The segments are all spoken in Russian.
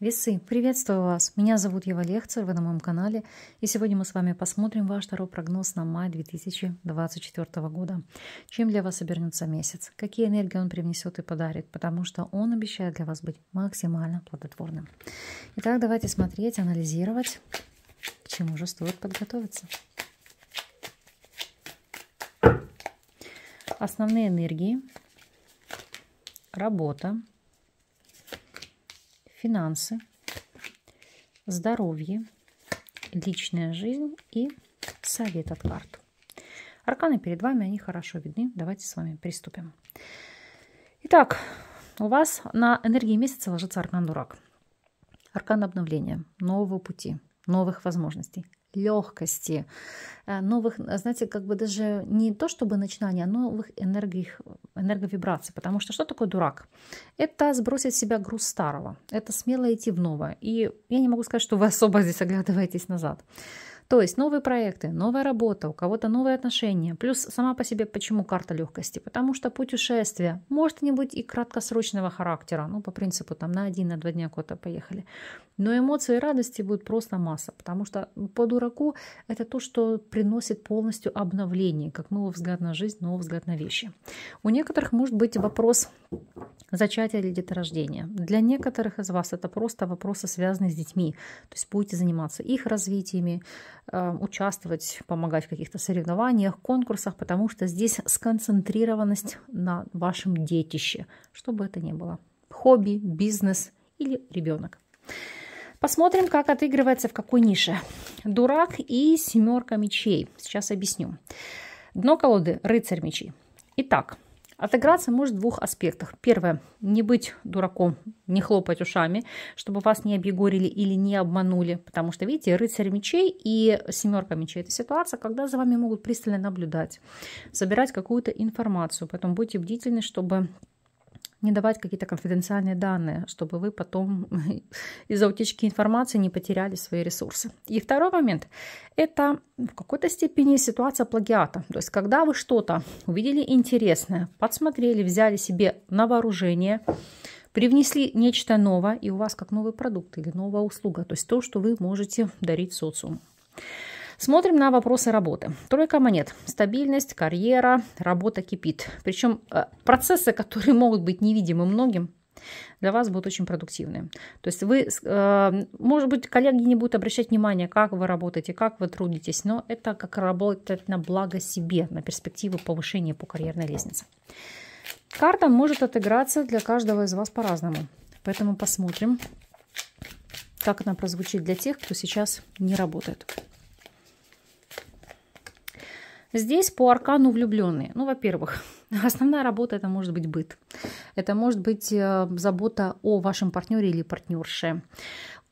Весы, приветствую вас! Меня зовут Ева Лехцер, вы на моем канале, и сегодня мы с вами посмотрим ваш второй прогноз на май 2024 года. Чем для вас обернется месяц, какие энергии он привнесет и подарит, потому что он обещает для вас быть максимально плодотворным. Итак, давайте смотреть, анализировать, к чему же стоит подготовиться. Основные энергии, работа, финансы, здоровье, личная жизнь и совет от карт. Арканы перед вами, они хорошо видны. Давайте с вами приступим. Итак, у вас на энергии месяца ложится аркан дурак. Аркан обновления, нового пути, новых возможностей, легкости, э, новых, знаете, как бы даже не то чтобы начинания, а новых энергий, энерговибраций. Потому что что такое дурак? Это сбросить с себя груз старого, это смело идти в новое. И я не могу сказать, что вы особо здесь оглядываетесь назад. То есть новые проекты, новая работа, у кого-то новые отношения. Плюс сама по себе почему карта легкости? Потому что путешествие может не быть и краткосрочного характера, ну по принципу там на один, на два дня куда-то поехали. Но эмоции и радости будут просто масса, потому что по дураку это то, что приносит полностью обновление, как новый взгляд на жизнь, новый взгляд на вещи. У некоторых может быть вопрос зачатия или деторождения. Для некоторых из вас это просто вопросы, связанные с детьми. То есть будете заниматься их развитиями, Э, участвовать, помогать в каких-то соревнованиях, конкурсах, потому что здесь сконцентрированность на вашем детище, что бы это ни было. Хобби, бизнес или ребенок. Посмотрим, как отыгрывается, в какой нише. Дурак и семерка мечей. Сейчас объясню. Дно колоды – рыцарь мечей. Итак, Отыграться может в двух аспектах. Первое. Не быть дураком, не хлопать ушами, чтобы вас не объегорили или не обманули. Потому что, видите, рыцарь мечей и семерка мечей – это ситуация, когда за вами могут пристально наблюдать, собирать какую-то информацию. Поэтому будьте бдительны, чтобы не давать какие-то конфиденциальные данные, чтобы вы потом из-за утечки информации не потеряли свои ресурсы. И второй момент – это в какой-то степени ситуация плагиата. То есть, когда вы что-то увидели интересное, подсмотрели, взяли себе на вооружение, привнесли нечто новое, и у вас как новый продукт или новая услуга, то есть то, что вы можете дарить социуму. Смотрим на вопросы работы. Тройка монет. Стабильность, карьера, работа кипит. Причем э, процессы, которые могут быть невидимы многим, для вас будут очень продуктивны. То есть вы, э, может быть, коллеги не будут обращать внимания, как вы работаете, как вы трудитесь, но это как работать на благо себе, на перспективы повышения по карьерной лестнице. Карта может отыграться для каждого из вас по-разному. Поэтому посмотрим, как она прозвучит для тех, кто сейчас не работает. Здесь по аркану влюбленные. Ну, во-первых, основная работа это может быть быт. Это может быть э, забота о вашем партнере или партнерше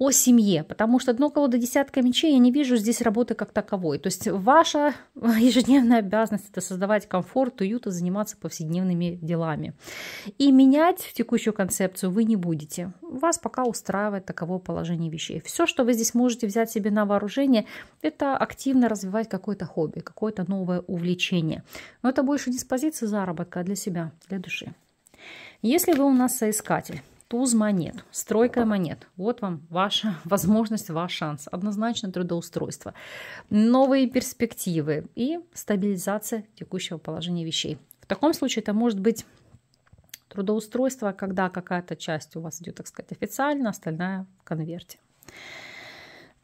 о семье, потому что одно колоды десятка мечей я не вижу здесь работы как таковой. То есть ваша ежедневная обязанность это создавать комфорт, уют и заниматься повседневными делами. И менять текущую концепцию вы не будете. Вас пока устраивает таковое положение вещей. Все, что вы здесь можете взять себе на вооружение, это активно развивать какое-то хобби, какое-то новое увлечение. Но это больше диспозиция заработка а для себя, для души. Если вы у нас соискатель, туз монет, стройка монет. Вот вам ваша возможность, ваш шанс. Однозначно трудоустройство, новые перспективы и стабилизация текущего положения вещей. В таком случае это может быть трудоустройство, когда какая-то часть у вас идет, так сказать, официально, остальная в конверте.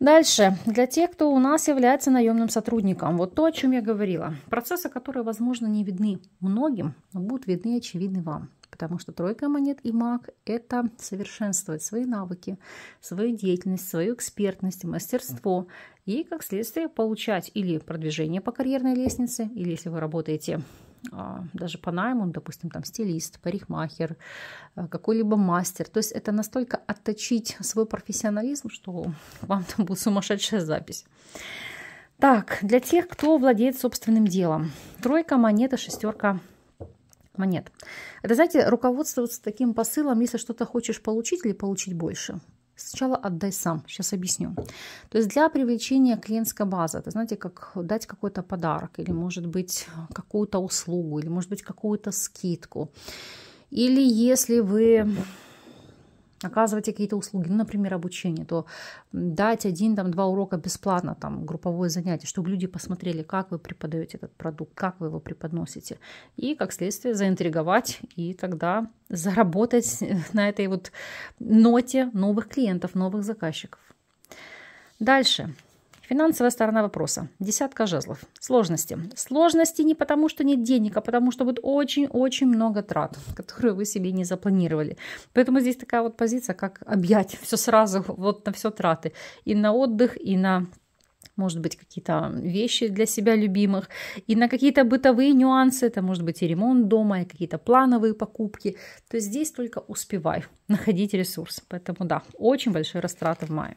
Дальше, для тех, кто у нас является наемным сотрудником, вот то, о чем я говорила. Процессы, которые, возможно, не видны многим, но будут видны, очевидны вам потому что тройка монет и маг – это совершенствовать свои навыки, свою деятельность, свою экспертность, мастерство и, как следствие, получать или продвижение по карьерной лестнице, или если вы работаете а, даже по найму, допустим, там стилист, парикмахер, а, какой-либо мастер. То есть это настолько отточить свой профессионализм, что вам там будет сумасшедшая запись. Так, для тех, кто владеет собственным делом. Тройка монета, шестерка монет. Это, знаете, руководствоваться таким посылом, если что-то хочешь получить или получить больше. Сначала отдай сам, сейчас объясню. То есть для привлечения клиентской базы, это знаете, как дать какой-то подарок, или может быть какую-то услугу, или может быть какую-то скидку. Или если вы оказывать какие-то услуги, ну, например, обучение, то дать один, там, два урока бесплатно, там, групповое занятие, чтобы люди посмотрели, как вы преподаете этот продукт, как вы его преподносите, и, как следствие, заинтриговать и тогда заработать на этой вот ноте новых клиентов, новых заказчиков. Дальше. Финансовая сторона вопроса. Десятка жезлов. Сложности. Сложности не потому, что нет денег, а потому, что будет очень-очень много трат, которые вы себе не запланировали. Поэтому здесь такая вот позиция, как объять все сразу, вот на все траты. И на отдых, и на может быть, какие-то вещи для себя любимых, и на какие-то бытовые нюансы, это может быть и ремонт дома, и какие-то плановые покупки. То здесь только успевай находить ресурс. Поэтому да, очень большие растраты в мае.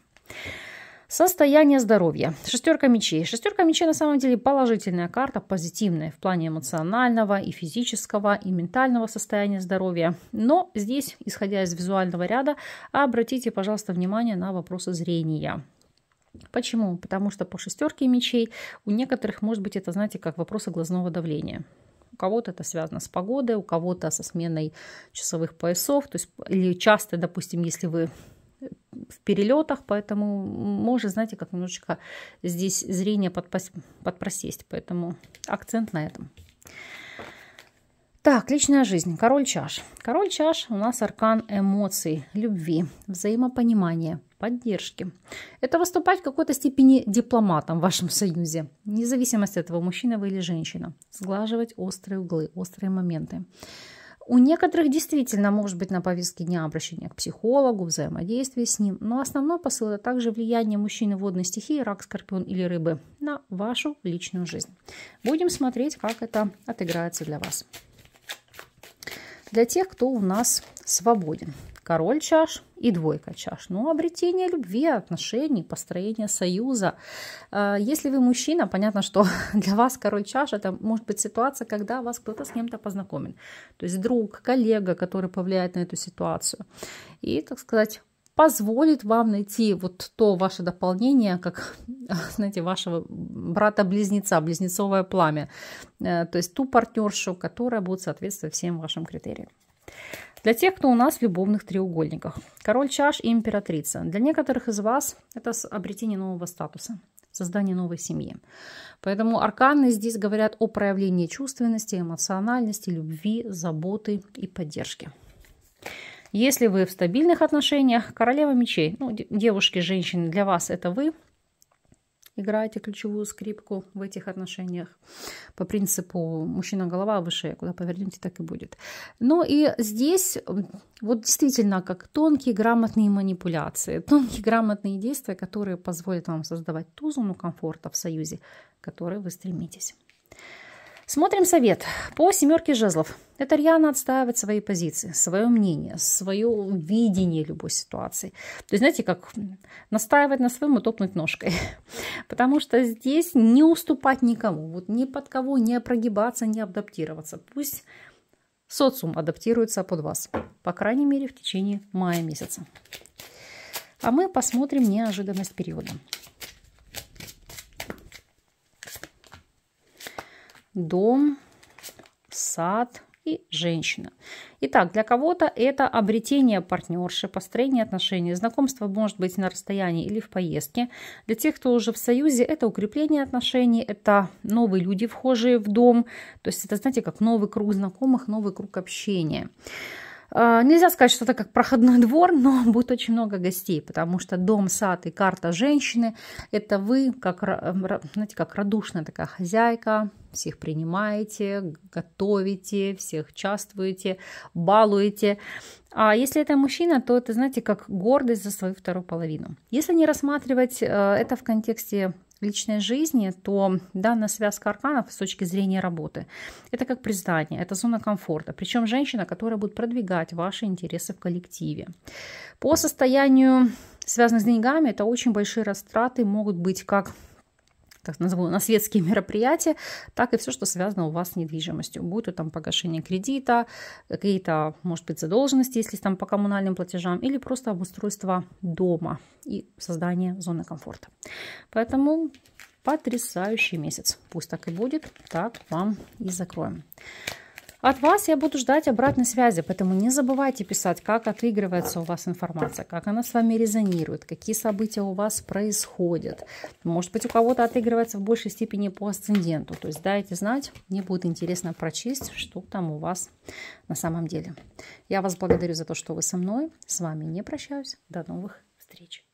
Состояние здоровья. Шестерка мечей. Шестерка мечей на самом деле положительная карта, позитивная в плане эмоционального и физического и ментального состояния здоровья. Но здесь, исходя из визуального ряда, обратите, пожалуйста, внимание на вопросы зрения. Почему? Потому что по шестерке мечей у некоторых может быть это, знаете, как вопросы глазного давления. У кого-то это связано с погодой, у кого-то со сменой часовых поясов. То есть, или часто, допустим, если вы в перелетах, поэтому может, знаете, как немножечко здесь зрение подпасть, подпросесть, поэтому акцент на этом. Так, личная жизнь. Король чаш. Король чаш у нас аркан эмоций, любви, взаимопонимания, поддержки. Это выступать в какой-то степени дипломатом в вашем союзе, вне от того, мужчина вы или женщина. Сглаживать острые углы, острые моменты. У некоторых действительно может быть на повестке дня обращение к психологу, взаимодействие с ним, но основной посыл – это также влияние мужчины водной стихии, рак, скорпион или рыбы на вашу личную жизнь. Будем смотреть, как это отыграется для вас. Для тех, кто у нас свободен – король чаш и двойка чаш. Ну, обретение любви, отношений, построение союза. А, если вы мужчина, понятно, что для вас король чаш это может быть ситуация, когда вас кто-то с кем-то познакомит. То есть друг, коллега, который повлияет на эту ситуацию. И, так сказать, позволит вам найти вот то ваше дополнение, как, знаете, вашего брата-близнеца, близнецовое пламя, э, то есть ту партнершу, которая будет соответствовать всем вашим критериям. Для тех, кто у нас в любовных треугольниках. Король чаш и императрица. Для некоторых из вас это обретение нового статуса создание новой семьи. Поэтому арканы здесь говорят о проявлении чувственности, эмоциональности, любви, заботы и поддержки. Если вы в стабильных отношениях, королева мечей, ну, девушки, женщины, для вас это вы – играете ключевую скрипку в этих отношениях. По принципу мужчина голова выше, куда повернете, так и будет. Но ну и здесь вот действительно как тонкие грамотные манипуляции, тонкие грамотные действия, которые позволят вам создавать ту зону комфорта в союзе, к которой вы стремитесь. Смотрим совет по семерке жезлов. Это Риана отстаивать свои позиции, свое мнение, свое видение любой ситуации. То есть, знаете, как настаивать на своем и топнуть ножкой. Потому что здесь не уступать никому, вот ни под кого не прогибаться, не адаптироваться. Пусть социум адаптируется под вас, по крайней мере, в течение мая месяца. А мы посмотрим неожиданность периода. дом, сад и женщина. Итак, для кого-то это обретение партнерши, построение отношений. Знакомство может быть на расстоянии или в поездке. Для тех, кто уже в союзе, это укрепление отношений, это новые люди, вхожие в дом. То есть это, знаете, как новый круг знакомых, новый круг общения. А, нельзя сказать, что это как проходной двор, но будет очень много гостей, потому что дом, сад и карта женщины – это вы, как, эм, знаете, как радушная такая хозяйка, всех принимаете, готовите, всех участвуете, балуете. А если это мужчина, то это, знаете, как гордость за свою вторую половину. Если не рассматривать э, это в контексте личной жизни, то данная связка арканов с точки зрения работы – это как признание, это зона комфорта. Причем женщина, которая будет продвигать ваши интересы в коллективе. По состоянию, связанных с деньгами, это очень большие растраты могут быть как так назову, на светские мероприятия, так и все, что связано у вас с недвижимостью. будет то там погашение кредита, какие-то, может быть, задолженности, если там по коммунальным платежам, или просто обустройство дома и создание зоны комфорта. Поэтому потрясающий месяц. Пусть так и будет, так вам и закроем. От вас я буду ждать обратной связи, поэтому не забывайте писать, как отыгрывается у вас информация, как она с вами резонирует, какие события у вас происходят. Может быть, у кого-то отыгрывается в большей степени по асценденту. То есть дайте знать, мне будет интересно прочесть, что там у вас на самом деле. Я вас благодарю за то, что вы со мной. С вами не прощаюсь. До новых встреч.